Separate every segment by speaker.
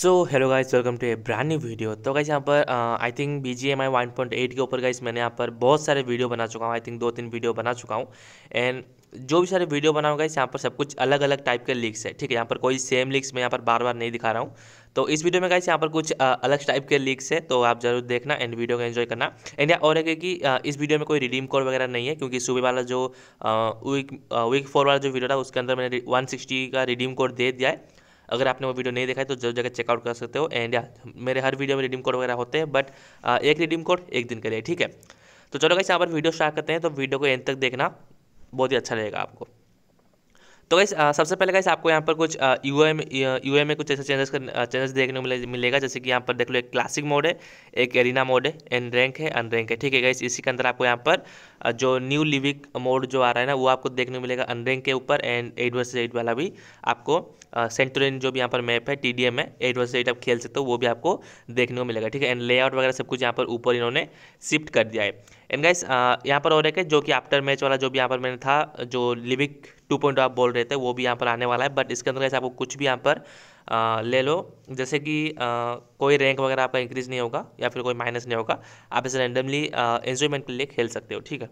Speaker 1: so hello guys welcome to a brand new video तो guys यहाँ पर I think B G M I one point eight के ऊपर guys मैंने यहाँ पर बहुत सारे वीडियो बना चुका हूँ आई थिंक दो तीन वीडियो बना चुका हूँ एंड जो भी सारे वीडियो बनाऊंगा इस यहाँ पर सब कुछ अलग अलग टाइप के लिक्स है ठीक है यहाँ पर कोई सेम लिक्स मैं यहाँ पर बार बार नहीं दिखा रहा हूँ तो इस वीडियो में गाइस यहाँ पर कुछ uh, अलग टाइप के लिक्स है तो आप जरूर देखना एंड वीडियो को एंजॉय करना एंड या और एक कि uh, इस वीडियो में कोई रिडीम कोड वगैरह नहीं है क्योंकि सुबह वाला जो वीक वीक फोर वाला जो वीडियो था उसके अंदर मैंने वन सिक्सटी का रिडीम कोड दे दिया है अगर आपने वो वीडियो नहीं देखा है तो जरूर जगह चेकआउट कर सकते हो एंड मेरे हर वीडियो में रिडीम कोड वगैरह होते हैं बट एक रिडीम कोड एक दिन के लिए ठीक है तो चलो कैसे यहाँ पर वीडियो स्टार्ट करते हैं तो वीडियो को एंड तक देखना बहुत ही अच्छा रहेगा आपको तो गैस सबसे पहले गैस आपको यहाँ पर कुछ यू एम यू एम में कुछ ऐसे चेंजेस चेंजेस देखने को मिलेगा जैसे कि यहाँ पर देख लो एक क्लासिक मोड है एक एरिना मोड है एन रैंक है अन रैंक है ठीक है गाइस इसी के अंदर आपको यहाँ पर जो न्यू लिविक मोड जो आ रहा है ना वो आपको देखने को मिलेगा अन रैंक के ऊपर एंड एट वर्स एट वाला भी आपको सेंट्रेन जो भी यहाँ पर मैप है टी डी एम है एट वर्स एट आप खेल सकते हो वो भी आपको देखने को मिलेगा ठीक है एंड लेआउट वगैरह सब कुछ यहाँ पर ऊपर इन्होंने शिफ्ट कर दिया है एंड गाइस यहाँ पर और एक है जो कि आफ्टर मैच वाला जो भी यहाँ पर मैंने था जो लिविक टू पॉइंट आप बोल रहे थे वो भी यहाँ पर आने वाला है बट इसके अंदर ऐसे आपको कुछ भी यहाँ पर आ, ले लो जैसे कि आ, कोई रैंक वगैरह आपका इंक्रीज नहीं होगा या फिर कोई माइनस नहीं होगा आप इसे रैंडमली इंस्ट्रूमेंट के लिए खेल सकते हो ठीक है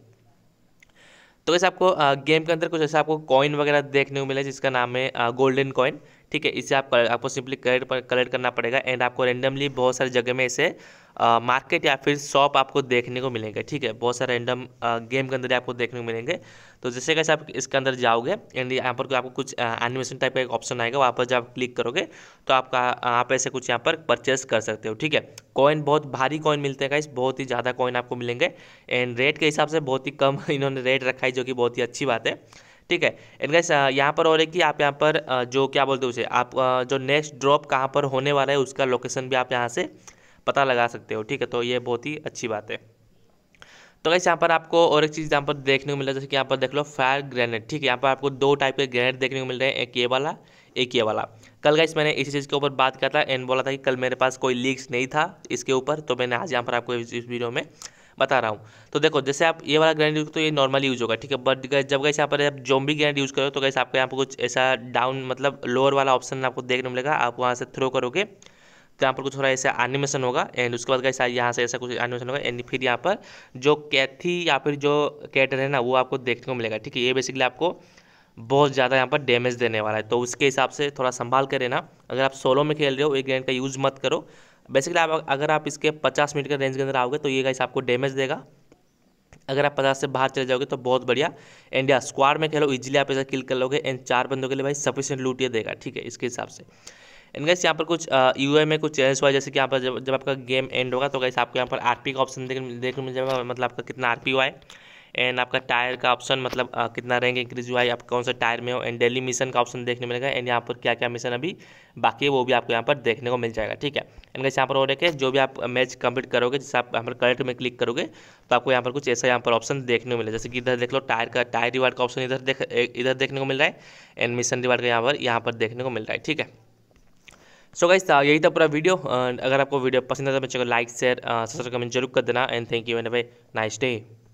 Speaker 1: तो वैसे आपको गेम के अंदर कुछ ऐसा आपको कॉइन वगैरह देखने को मिला जिसका नाम है गोल्डन कॉइन ठीक है इसे आप आपको सिंपली कलेक्ट पर कलेक्ट करना पड़ेगा एंड आपको रेंडमली बहुत सारी जगह में इसे मार्केट या फिर शॉप आपको देखने को मिलेंगे ठीक है बहुत सारे रैंडम गेम के अंदर आपको देखने को मिलेंगे तो जैसे कैसे आप इसके अंदर जाओगे एंड यहाँ पर आपको कुछ एनिमेशन टाइप का एक ऑप्शन आएगा वहाँ पर जब आप क्लिक करोगे तो आपका आप ऐसे कुछ यहाँ पर परचेस कर सकते हो ठीक है कॉइन बहुत भारी कॉइन मिलते हैं इस बहुत ही ज़्यादा कॉइन आपको मिलेंगे एंड रेट के हिसाब से बहुत ही कम इन्होंने रेट रखा है जो कि बहुत ही अच्छी बात है ठीक है एंड गाइस यहाँ पर और एक कि आप यहाँ पर जो क्या बोलते हो उसे आप जो नेक्स्ट ड्रॉप कहाँ पर होने वाला है उसका लोकेशन भी आप यहाँ से पता लगा सकते हो ठीक है तो ये बहुत ही अच्छी बात है तो गैस यहाँ पर आपको और एक चीज़ यहाँ पर देखने को मिल रहा है जैसे कि यहाँ पर देख लो फायर ग्रेनेड ठीक है यहाँ पर आपको दो टाइप के ग्रेनेड देखने को मिल रहे हैं एक ये वाला एक ये वाला कल गाइस मैंने इसी चीज़ के ऊपर बात किया था एंड बोला था कि कल मेरे पास कोई लीक्स नहीं था इसके ऊपर तो मैंने आज यहाँ पर आपको इस वीडियो में बता रहा हूँ तो देखो जैसे आप ये वाला ग्रैंड यूज तो ये नॉर्मल यूज होगा ठीक है बट जब कैसे यहाँ पर आप जोम्बी ग्रैंड यूज करो तो कैसे आपको यहाँ पर कुछ ऐसा डाउन मतलब लोअर वाला ऑप्शन आपको देखने मिलेगा आप वहाँ से थ्रो करोगे तो यहाँ पर कुछ थोड़ा ऐसा एनिमेशन होगा एंड उसके बाद कैसे यहाँ से ऐसा कुछ एनिमेशन होगा एंड फिर यहाँ पर जो कैथी या फिर जो कैटर है ना वो आपको देखने को मिलेगा ठीक है ये बेसिकली आपको बहुत ज़्यादा यहाँ पर डैमेज देने वाला है तो उसके हिसाब से थोड़ा संभाल कर रहना अगर आप सोलो में खेल रहे हो एक ग्रैंड का यूज़ मत करो बेसिकली आप अगर आप इसके पचास मीटर के रेंज के अंदर आओगे तो ये गाइस आपको डैमेज देगा अगर आप पचास से बाहर चले जाओगे तो बहुत बढ़िया इंडिया स्क्वाड में खेलो इजीली आप इसे किल कर लोगे एंड चार बंदों के लिए भाई सफिशियंट लूट ये देगा ठीक है इसके हिसाब से एंड गैस यहाँ पर कुछ यू में कुछ चेंज हुआ जैसे कि यहाँ पर जब जब आपका गेम एंड होगा तो गैस आपको यहाँ पर आर का ऑप्शन देखने मिल जाएगा मतलब आपका कितना आर हुआ है एंड आपका टायर का ऑप्शन मतलब आ, कितना रैंक इंक्रीज हुआ है आप कौन सा टायर में हो एंड डेली मिशन का ऑप्शन देखने मिलेगा एंड यहाँ पर क्या क्या मिशन अभी बाकी है वो भी आपको यहाँ पर देखने को मिल जाएगा ठीक है एंड कैसे यहाँ पर और एक है जो भी आप मैच कंप्लीट करोगे जैसे आप यहाँ पर करेक्ट में क्लिक करोगे तो आपको यहाँ पर कुछ ऐसा यहाँ पर ऑप्शन देखने को मिलेगा जैसे कि इधर देख लो टायर का टायर रिवार्ड का ऑप्शन इधर देख इधर देखने को मिल रहा है एंड मिशन रिवार्ड का यहाँ पर यहाँ पर देखने को मिल रहा है ठीक है सो तो गाइस यही था पूरा वीडियो अगर आपको वीडियो पसंद आता है तो लाइक शेयर सब्सक्राइब कमेंट जरूर कर देना एंड थैंक यू एंड वे नाइस डे